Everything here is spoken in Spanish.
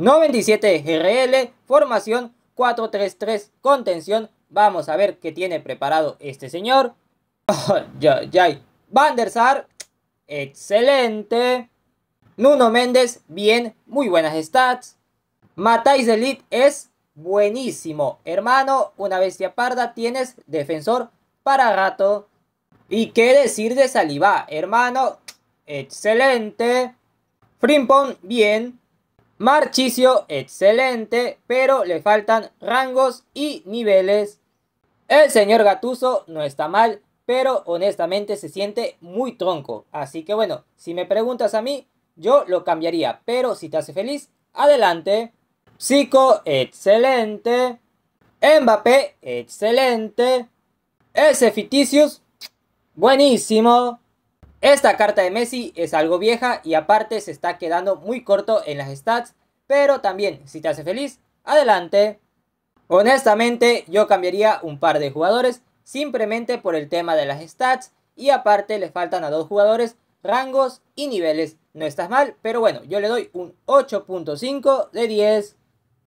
97GRL, formación 4-3-3, contención. Vamos a ver qué tiene preparado este señor. Oh, ya, ya. Van excelente. Nuno Méndez, bien, muy buenas stats. Matáis Elite es buenísimo. Hermano, una bestia parda, tienes defensor para rato. ¿Y qué decir de Salivá, hermano? Excelente. Frimpon, bien. Marchicio, excelente, pero le faltan rangos y niveles. El señor Gatuso no está mal, pero honestamente se siente muy tronco. Así que bueno, si me preguntas a mí, yo lo cambiaría, pero si te hace feliz, adelante. Psico, excelente. Mbappé, excelente. Ese buenísimo. Esta carta de Messi es algo vieja y aparte se está quedando muy corto en las stats, pero también si te hace feliz, adelante. Honestamente yo cambiaría un par de jugadores simplemente por el tema de las stats y aparte le faltan a dos jugadores rangos y niveles. No estás mal, pero bueno, yo le doy un 8.5 de 10.